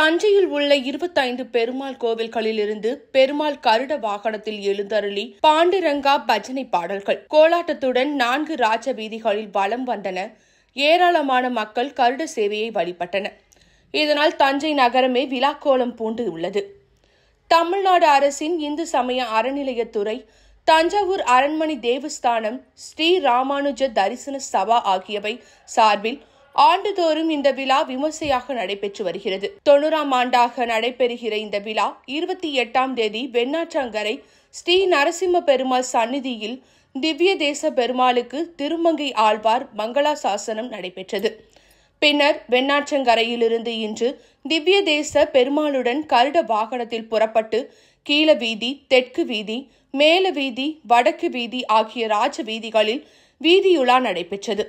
தஞ்சையில் உள்ள இருபத்தைந்து பெருமாள் கோவில்களிலிருந்து பெருமாள் கருட வாகனத்தில் எழுந்தருளி பாண்டுரங்கா பஜனை பாடல்கள் கோலாட்டத்துடன் நான்கு ராஜ வீதிகளில் வளம் வந்தன ஏராளமான மக்கள் கருட சேவையை வழிபட்டன இதனால் தஞ்சை நகரமே விழாக்கோலம் பூண்டு உள்ளது தமிழ்நாடு அரசின் இந்து சமய அறநிலையத்துறை தஞ்சாவூர் அரண்மனை தேவஸ்தானம் ஸ்ரீ ராமானுஜ தரிசன சபா ஆகியவை சார்பில் ஆண்டுதோறும் இந்த விழா விமர்சையாக நடைபெற்று வருகிறது தொண்ணூறாம் ஆண்டாக நடைபெறுகிற இந்த விழா இருபத்தி எட்டாம் தேதி வெண்ணாற்றங்கரை ஸ்ரீ நரசிம்ம பெருமாள் சந்நிதியில் திவ்ய தேச பெருமாளுக்கு திருமங்கை ஆழ்வார் மங்களா சாசனம் நடைபெற்றது பின்னர் வெண்ணாற்றங்கரையிலிருந்து இன்று திவ்ய தேச பெருமாளுடன் கருட வாகனத்தில் புறப்பட்டு கீழ வீதி தெற்கு வீதி மேல வீதி வடக்கு வீதி ஆகிய ராஜ வீதிகளில் வீதியுலா நடைபெற்றது